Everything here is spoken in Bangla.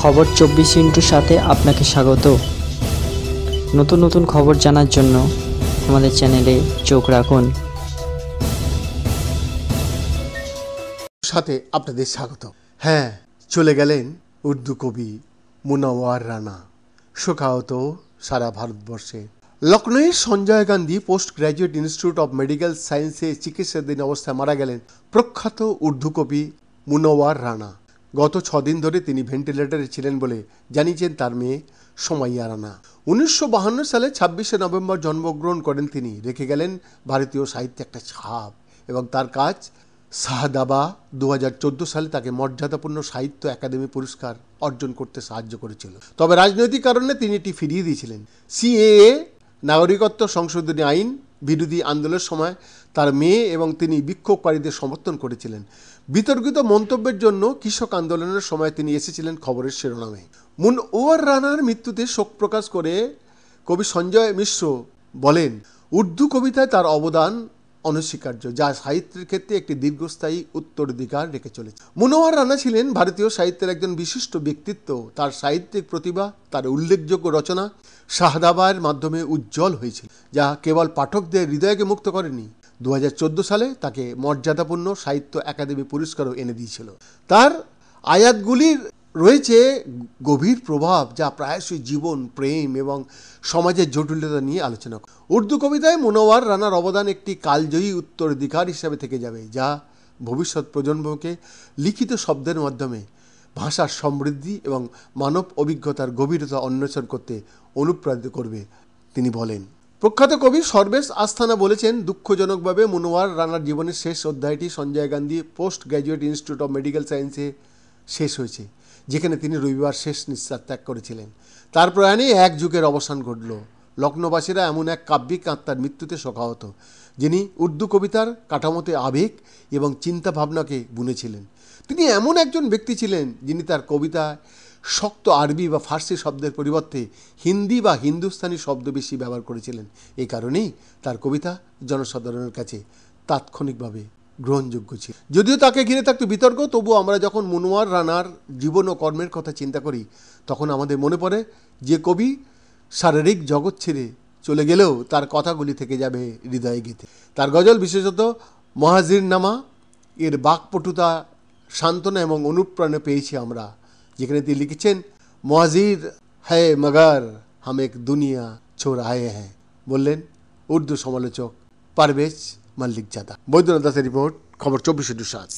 খবর চব্বিশ ইন্টুর সাথে আপনাকে স্বাগত নতুন নতুন খবর জানার জন্য আমাদের চ্যানেলে চোখ রাখুন সাথে আপনাদের স্বাগত হ্যাঁ চলে গেলেন উর্দু কবি মুনাওয়ার রানা শোকাহত সারা ভারতবর্ষে লখনৌয়ের Sanjay Gandhi post graduate institute of medical সায়েন্সে চিকিৎসাধীন অবস্থায় মারা গেলেন প্রখ্যাত উর্দু কবি মুনওয়ার রানা গত ছদিন ধরে তিনি ভেন্টিলেটরে ছিলেন বলে জানিয়েছেন তার মেয়ে সোমাইয়া রানা উনিশশো সালে ছাব্বিশে নভেম্বর জন্মগ্রহণ করেন তিনি রেখে গেলেন ভারতীয় সাহিত্যে একটা ছাপ এবং তার কাজ শাহদাবা দু হাজার সালে তাকে মর্যাদাপূর্ণ সাহিত্য একাডেমি পুরস্কার অর্জন করতে সাহায্য করেছিল তবে রাজনৈতিক কারণে তিনি এটি ফিরিয়ে দিয়েছিলেন সিএএ নাগরিকত্ব সংশোধনী আইন বিরোধী আন্দোলনের সময় তার মেয়ে এবং তিনি বিক্ষোভকারীদের সমর্থন করেছিলেন বিতর্কিত মন্তব্যের জন্য কৃষক আন্দোলনের সময় তিনি এসেছিলেন খবরের শিরোনামে মুন ওয়ার রানার মৃত্যুতে শোক প্রকাশ করে কবি সঞ্জয় মিশ্র বলেন উর্দু কবিতায় তার অবদান অনস্বীকার্য যা সাহিত্যের ক্ষেত্রে একটি দীর্ঘস্থায়ী উত্তরাধিকার রেখে চলেছে মনোয়ার রানা ছিলেন ভারতীয় সাহিত্যের একজন বিশিষ্ট ব্যক্তিত্ব তার সাহিত্যিক প্রতিভা তার উল্লেখযোগ্য রচনা শাহদাবার মাধ্যমে উজ্জ্বল হয়েছিল যা কেবল পাঠকদের হৃদয়কে মুক্ত করেনি দু সালে তাকে মর্যাদাপূর্ণ সাহিত্য একাডেমি পুরস্কারও এনে দিয়েছিল তার আয়াতগুলির রয়েছে গভীর প্রভাব যা প্রায়শই জীবন প্রেম এবং সমাজের জটিলতা নিয়ে আলোচনা উর্দু কবিতায় মনোয়ার রানার অবদান একটি কালজয়ী উত্তরাধিকার হিসাবে থেকে যাবে যা ভবিষ্যৎ প্রজন্মকে লিখিত শব্দের মাধ্যমে ভাষার সমৃদ্ধি এবং মানব অভিজ্ঞতার গভীরতা অন্বেষণ করতে অনুপ্রাণিত করবে তিনি বলেন প্রখ্যাত কবি সর্বেশ আস্থানা বলেছেন দুঃখজনকভাবে মনোয়ার রানার জীবনের শেষ অধ্যায়টি Sanjay Gandhi post graduate institute of medical সায়েন্সে শেষ হয়েছে যেখানে তিনি রবিবার শেষ নিঃশ্বাস ত্যাগ করেছিলেন তার প্রয়াণে এক যুগের অবসান ঘটল লক্ষ্ণবাসীরা এমন এক কাব্যিক আত্মার মৃত্যুতে শোকাহত যিনি উর্দু কবিতার কাঠামোতে আবেগ এবং চিন্তা ভাবনাকে বুনেছিলেন তিনি এমন একজন ব্যক্তি ছিলেন যিনি তার কবিতায় শক্ত আরবি বা ফার্সি শব্দের পরিবর্তে হিন্দি বা হিন্দুস্তানি শব্দ বেশি ব্যবহার করেছিলেন এই কারণেই তার কবিতা জনসাধারণের কাছে তাৎক্ষণিকভাবে গ্রহণযোগ্য ছিল যদিও তাকে ঘিরে থাকত বিতর্ক তবু আমরা যখন মনোয়ার রানার জীবন ও কর্মের কথা চিন্তা করি তখন আমাদের মনে পড়ে যে কবি শারীরিক জগৎ ছেড়ে চলে গেলেও তার কথাগুলি থেকে যাবে হৃদয়ে গীতে তার গজল বিশেষত মহাজির নামা এর বাকপটুতা সান্ত্বনা এবং অনুপ্রাণে পেয়েছি আমরা যেখানে তিনি লিখেছেন মোয়াজির হ্যায় মগার হাম এক দুনিয়া ছোর আয়ে হ্যাঁ বললেন উর্দু সমালোচক পারভেজ মল্লিক জাদা বৈদ্যনাথ দাসের রিপোর্ট খবর চব্বিশে দুশাস